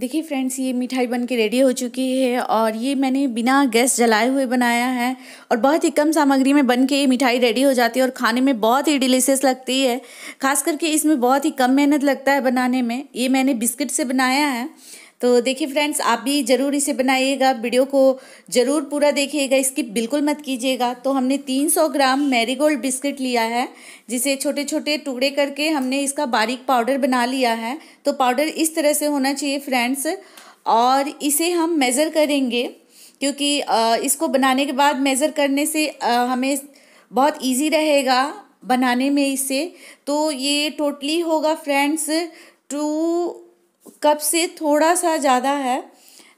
देखिए फ्रेंड्स ये मिठाई बन के रेडी हो चुकी है और ये मैंने बिना गैस जलाए हुए बनाया है और बहुत ही कम सामग्री में बन के ये मिठाई रेडी हो जाती है और खाने में बहुत ही डिलीशियस लगती है खास करके इसमें बहुत ही कम मेहनत लगता है बनाने में ये मैंने बिस्किट से बनाया है तो देखिए फ्रेंड्स आप भी ज़रूर इसे बनाइएगा वीडियो को ज़रूर पूरा देखिएगा इसकी बिल्कुल मत कीजिएगा तो हमने 300 ग्राम मैरीगोल्ड बिस्किट लिया है जिसे छोटे छोटे टुकड़े करके हमने इसका बारीक पाउडर बना लिया है तो पाउडर इस तरह से होना चाहिए फ्रेंड्स और इसे हम मेज़र करेंगे क्योंकि इसको बनाने के बाद मेज़र करने से हमें बहुत ईजी रहेगा बनाने में इसे तो ये टोटली होगा फ्रेंड्स टू कप से थोड़ा सा ज़्यादा है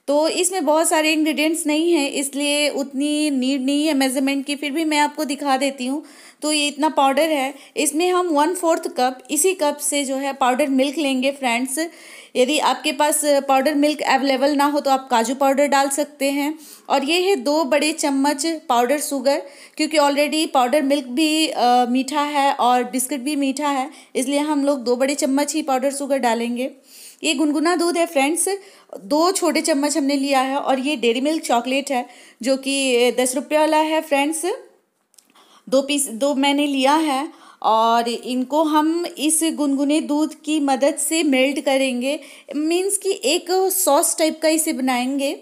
तो इसमें बहुत सारे इंग्रेडिएंट्स नहीं हैं इसलिए उतनी नीड नहीं है मेज़रमेंट की फिर भी मैं आपको दिखा देती हूँ तो ये इतना पाउडर है इसमें हम वन फोर्थ कप इसी कप से जो है पाउडर मिल्क लेंगे फ्रेंड्स यदि आपके पास पाउडर मिल्क अवेलेबल ना हो तो आप काजू पाउडर डाल सकते हैं और ये है दो बड़े चम्मच पाउडर शुगर क्योंकि ऑलरेडी पाउडर मिल्क भी आ, मीठा है और बिस्किट भी मीठा है इसलिए हम लोग दो बड़े चम्मच ही पाउडर शुगर डालेंगे ये गुनगुना दूध है फ्रेंड्स दो छोटे चम्मच हमने लिया है और ये डेरी मिल्क चॉकलेट है जो कि दस रुपये वाला है फ्रेंड्स दो पीस दो मैंने लिया है और इनको हम इस गुनगुने दूध की मदद से मेल्ट करेंगे मीन्स कि एक सॉस टाइप का इसे बनाएंगे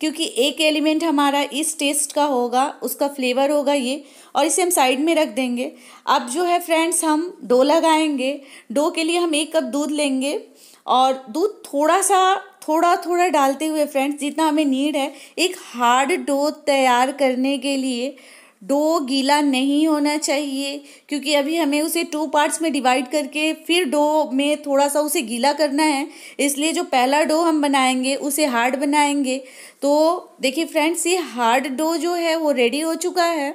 क्योंकि एक एलिमेंट हमारा इस टेस्ट का होगा उसका फ्लेवर होगा ये और इसे हम साइड में रख देंगे अब जो है फ्रेंड्स हम डो लगाएंगे डो के लिए हम एक कप दूध लेंगे और दूध थोड़ा सा थोड़ा थोड़ा डालते हुए फ्रेंड्स जितना हमें नीड है एक हार्ड डो तैयार करने के लिए डो गीला नहीं होना चाहिए क्योंकि अभी हमें उसे टू पार्ट्स में डिवाइड करके फिर डो में थोड़ा सा उसे गीला करना है इसलिए जो पहला डो हम बनाएंगे उसे हार्ड बनाएंगे तो देखिए फ्रेंड्स ये हार्ड डो जो है वो रेडी हो चुका है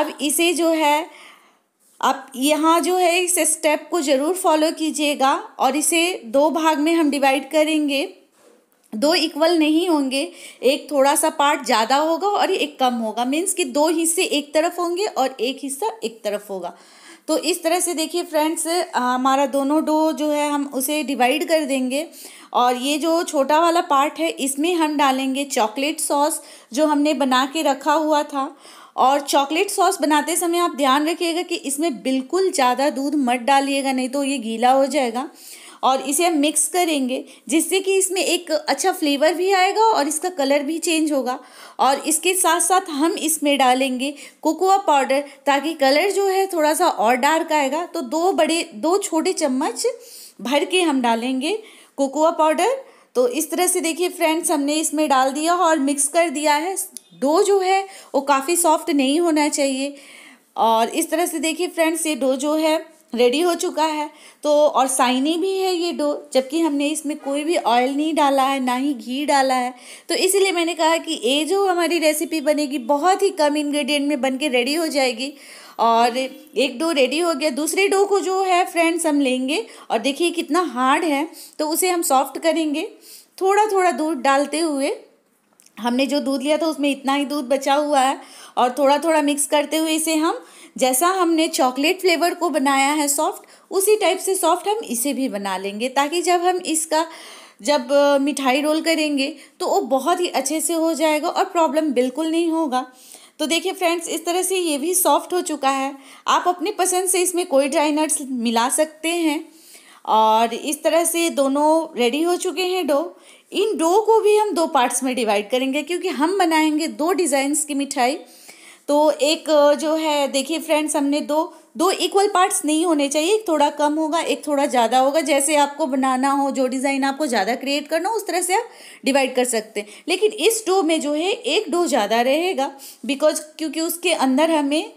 अब इसे जो है आप यहाँ जो है इस स्टेप को ज़रूर फॉलो कीजिएगा और इसे दो भाग में हम डिवाइड करेंगे दो इक्वल नहीं होंगे एक थोड़ा सा पार्ट ज़्यादा होगा और एक कम होगा मीन्स कि दो हिस्से एक तरफ होंगे और एक हिस्सा एक तरफ होगा तो इस तरह से देखिए फ्रेंड्स हमारा दोनों डो जो है हम उसे डिवाइड कर देंगे और ये जो छोटा वाला पार्ट है इसमें हम डालेंगे चॉकलेट सॉस जो हमने बना के रखा हुआ था और चॉकलेट सॉस बनाते समय आप ध्यान रखिएगा कि इसमें बिल्कुल ज़्यादा दूध मत डालिएगा नहीं तो ये गीला हो जाएगा और इसे हम मिक्स करेंगे जिससे कि इसमें एक अच्छा फ्लेवर भी आएगा और इसका कलर भी चेंज होगा और इसके साथ साथ हम इसमें डालेंगे कोकोआ पाउडर ताकि कलर जो है थोड़ा सा और डार्क आएगा तो दो बड़े दो छोटे चम्मच भर के हम डालेंगे कोकोआ पाउडर तो इस तरह से देखिए फ्रेंड्स हमने इसमें डाल दिया और मिक्स कर दिया है डो जो है वो काफ़ी सॉफ्ट नहीं होना चाहिए और इस तरह से देखिए फ्रेंड्स ये डो जो है रेडी हो चुका है तो और साइनी भी है ये डो जबकि हमने इसमें कोई भी ऑयल नहीं डाला है ना ही घी डाला है तो इसीलिए मैंने कहा कि ये जो हमारी रेसिपी बनेगी बहुत ही कम इंग्रेडिएंट में बन के रेडी हो जाएगी और एक डो रेडी हो गया दूसरे डो को जो है फ्रेंड्स हम लेंगे और देखिए कितना हार्ड है तो उसे हम सॉफ्ट करेंगे थोड़ा थोड़ा दूध डालते हुए हमने जो दूध लिया था उसमें इतना ही दूध बचा हुआ है और थोड़ा थोड़ा मिक्स करते हुए इसे हम जैसा हमने चॉकलेट फ्लेवर को बनाया है सॉफ्ट उसी टाइप से सॉफ्ट हम इसे भी बना लेंगे ताकि जब हम इसका जब मिठाई रोल करेंगे तो वो बहुत ही अच्छे से हो जाएगा और प्रॉब्लम बिल्कुल नहीं होगा तो देखिए फ्रेंड्स इस तरह से ये भी सॉफ्ट हो चुका है आप अपने पसंद से इसमें कोई ड्राई नट्स मिला सकते हैं और इस तरह से दोनों रेडी हो चुके हैं डो इन डो को भी हम दो पार्ट्स में डिवाइड करेंगे क्योंकि हम बनाएंगे दो डिज़ाइंस की मिठाई तो एक जो है देखिए फ्रेंड्स हमने दो दो इक्वल पार्ट्स नहीं होने चाहिए एक थोड़ा कम होगा एक थोड़ा ज़्यादा होगा जैसे आपको बनाना हो जो डिज़ाइन आपको ज़्यादा क्रिएट करना हो उस तरह से आप डिवाइड कर सकते हैं लेकिन इस डो में जो है एक डो ज़्यादा रहेगा बिकॉज क्योंकि उसके अंदर हमें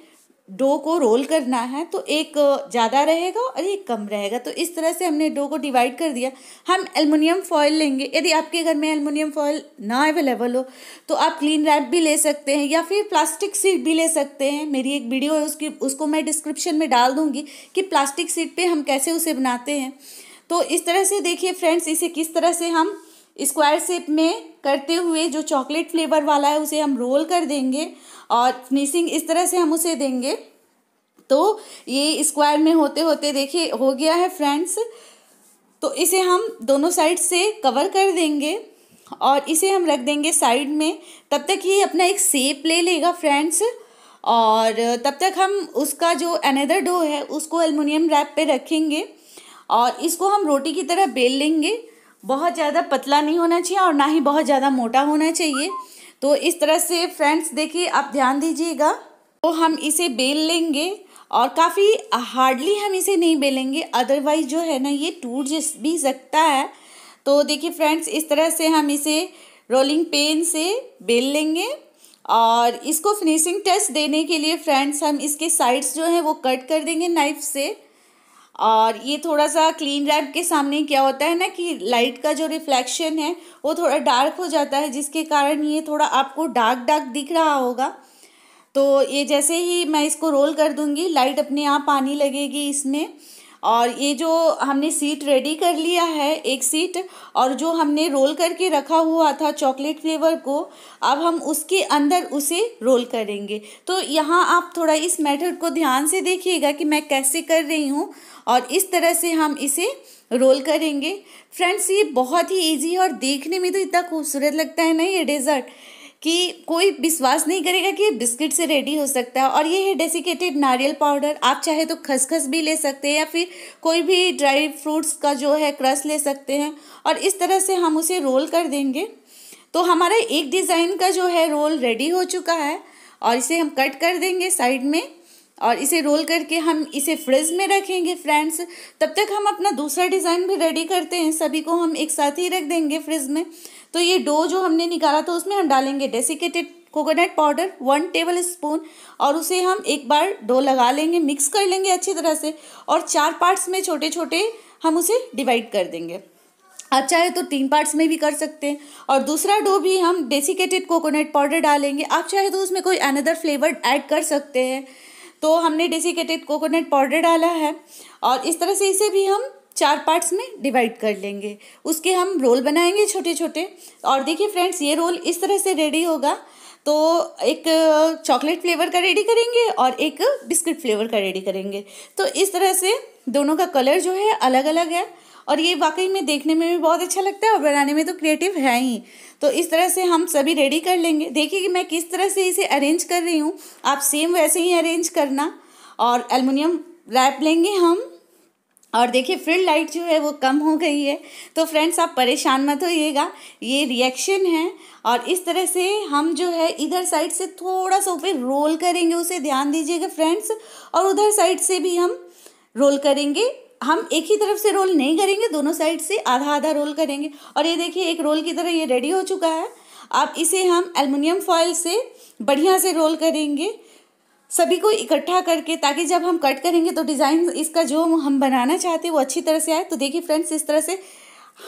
डो को रोल करना है तो एक ज़्यादा रहेगा और एक कम रहेगा तो इस तरह से हमने डो को डिवाइड कर दिया हम एलमिनियम फॉयल लेंगे यदि आपके घर में एलमिनियम फॉयल ना अवेलेबल हो तो आप क्लीन रैप भी ले सकते हैं या फिर प्लास्टिक सीट भी ले सकते हैं मेरी एक वीडियो है उसकी उसको मैं डिस्क्रिप्शन में डाल दूँगी कि प्लास्टिक सीट पर हम कैसे उसे बनाते हैं तो इस तरह से देखिए फ्रेंड्स इसे किस तरह से हम स्क्वायर शेप में करते हुए जो चॉकलेट फ्लेवर वाला है उसे हम रोल कर देंगे और फिनिशिंग इस तरह से हम उसे देंगे तो ये स्क्वायर में होते होते देखिए हो गया है फ्रेंड्स तो इसे हम दोनों साइड से कवर कर देंगे और इसे हम रख देंगे साइड में तब तक ये अपना एक सेप ले लेगा फ्रेंड्स और तब तक हम उसका जो अनदर डो है उसको एलमिनियम रैप पे रखेंगे और इसको हम रोटी की तरह बेल लेंगे बहुत ज़्यादा पतला नहीं होना चाहिए और ना ही बहुत ज़्यादा मोटा होना चाहिए तो इस तरह से फ्रेंड्स देखिए आप ध्यान दीजिएगा तो हम इसे बेल लेंगे और काफ़ी हार्डली हम इसे नहीं बेलेंगे अदरवाइज जो है ना ये टूट भी सकता है तो देखिए फ्रेंड्स इस तरह से हम इसे रोलिंग पेन से बेल लेंगे और इसको फिनिशिंग टच देने के लिए फ्रेंड्स हम इसके साइड्स जो हैं वो कट कर देंगे नाइफ से और ये थोड़ा सा क्लीन रैप के सामने क्या होता है ना कि लाइट का जो रिफ्लेक्शन है वो थोड़ा डार्क हो जाता है जिसके कारण ये थोड़ा आपको डार्क डार्क दिख रहा होगा तो ये जैसे ही मैं इसको रोल कर दूंगी लाइट अपने आप आने लगेगी इसमें और ये जो हमने सीट रेडी कर लिया है एक सीट और जो हमने रोल करके रखा हुआ था चॉकलेट फ्लेवर को अब हम उसके अंदर उसे रोल करेंगे तो यहाँ आप थोड़ा इस मेथड को ध्यान से देखिएगा कि मैं कैसे कर रही हूँ और इस तरह से हम इसे रोल करेंगे फ्रेंड्स ये बहुत ही इजी है और देखने में तो इतना खूबसूरत लगता है ना ये डेज़र्ट कि कोई विश्वास नहीं करेगा कि ये बिस्किट से रेडी हो सकता है और ये है डेसिकेटेड नारियल पाउडर आप चाहे तो खसखस भी ले सकते हैं या फिर कोई भी ड्राई फ्रूट्स का जो है क्रस ले सकते हैं और इस तरह से हम उसे रोल कर देंगे तो हमारा एक डिज़ाइन का जो है रोल रेडी हो चुका है और इसे हम कट कर देंगे साइड में और इसे रोल करके हम इसे फ्रिज में रखेंगे फ्रेंड्स तब तक हम अपना दूसरा डिज़ाइन भी रेडी करते हैं सभी को हम एक साथ ही रख देंगे फ्रिज में तो ये डो जो हमने निकाला था उसमें हम डालेंगे desiccated coconut powder one tablespoon और उसे हम एक बार डो लगा लेंगे मिक्स कर लेंगे अच्छी तरह से और चार पार्ट्स में छोटे छोटे हम उसे डिवाइड कर देंगे आप चाहे तो तीन पार्ट्स में भी कर सकते हैं और दूसरा डो भी हम डेसिकेटेड कोकोनट पाउडर डालेंगे आप चाहे तो उसमें कोई अनदर फ्लेवर ऐड कर सकते हैं तो हमने डेसिकेटेड कोकोनट पाउडर डाला है और इस तरह से इसे भी हम चार पार्ट्स में डिवाइड कर लेंगे उसके हम रोल बनाएंगे छोटे छोटे और देखिए फ्रेंड्स ये रोल इस तरह से रेडी होगा तो एक चॉकलेट फ्लेवर का रेडी करेंगे और एक बिस्किट फ्लेवर का रेडी करेंगे तो इस तरह से दोनों का कलर जो है अलग अलग है और ये वाकई में देखने में भी बहुत अच्छा लगता है और बनाने में तो क्रिएटिव है ही तो इस तरह से हम सभी रेडी कर लेंगे देखिए कि मैं किस तरह से इसे अरेंज कर रही हूँ आप सेम वैसे ही अरेंज करना और एलमिनियम रैप लेंगे हम और देखिए फ्रिल लाइट जो है वो कम हो गई है तो फ्रेंड्स आप परेशान मत होइएगा ये रिएक्शन है और इस तरह से हम जो है इधर साइड से थोड़ा सा ऊपर रोल करेंगे उसे ध्यान दीजिएगा फ्रेंड्स और उधर साइड से भी हम रोल करेंगे हम एक ही तरफ से रोल नहीं करेंगे दोनों साइड से आधा आधा रोल करेंगे और ये देखिए एक रोल की तरह ये रेडी हो चुका है अब इसे हम एलमिनियम फॉयल से बढ़िया से रोल करेंगे सभी को इकट्ठा करके ताकि जब हम कट करेंगे तो डिज़ाइन इसका जो हम बनाना चाहते हैं वो अच्छी तरह से आए तो देखिए फ्रेंड्स इस तरह से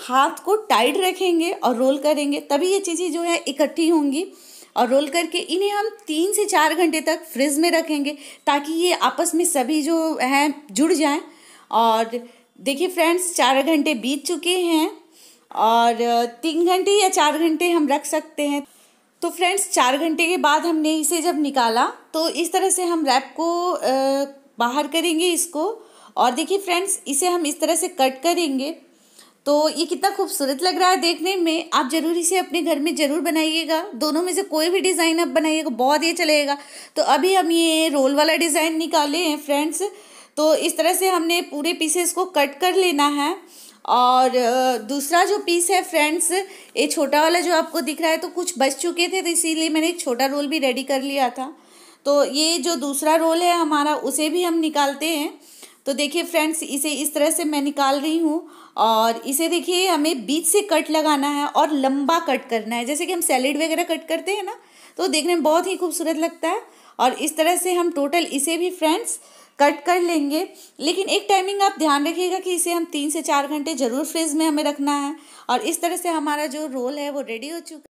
हाथ को टाइट रखेंगे और रोल करेंगे तभी ये चीज़ें जो है इकट्ठी होंगी और रोल करके इन्हें हम तीन से चार घंटे तक फ्रिज में रखेंगे ताकि ये आपस में सभी जो हैं जुड़ जाएं और देखिए फ्रेंड्स चार घंटे बीत चुके हैं और तीन घंटे या चार घंटे हम रख सकते हैं तो फ्रेंड्स चार घंटे के बाद हमने इसे जब निकाला तो इस तरह से हम रैप को बाहर करेंगे इसको और देखिए फ्रेंड्स इसे हम इस तरह से कट करेंगे तो ये कितना खूबसूरत लग रहा है देखने में आप ज़रूर इसे अपने घर में ज़रूर बनाइएगा दोनों में से कोई भी डिज़ाइन आप बनाइएगा बहुत ये चलेगा अच्छा तो अभी हम ये रोल वाला डिज़ाइन निकाले हैं फ्रेंड्स तो इस तरह से हमने पूरे पीसेस को कट कर लेना है और दूसरा जो पीस है फ्रेंड्स ये छोटा वाला जो आपको दिख रहा है तो कुछ बच चुके थे तो इसीलिए मैंने एक छोटा रोल भी रेडी कर लिया था तो ये जो दूसरा रोल है हमारा उसे भी हम निकालते हैं तो देखिए फ्रेंड्स इसे इस तरह से मैं निकाल रही हूँ और इसे देखिए हमें बीच से कट लगाना है और लंबा कट करना है जैसे कि हम सैलेड वगैरह कट करते हैं ना तो देखने में बहुत ही खूबसूरत लगता है और इस तरह से हम टोटल इसे भी फ्रेंड्स कट कर लेंगे लेकिन एक टाइमिंग आप ध्यान रखिएगा कि इसे हम तीन से चार घंटे ज़रूर फ्रिज में हमें रखना है और इस तरह से हमारा जो रोल है वो रेडी हो चुका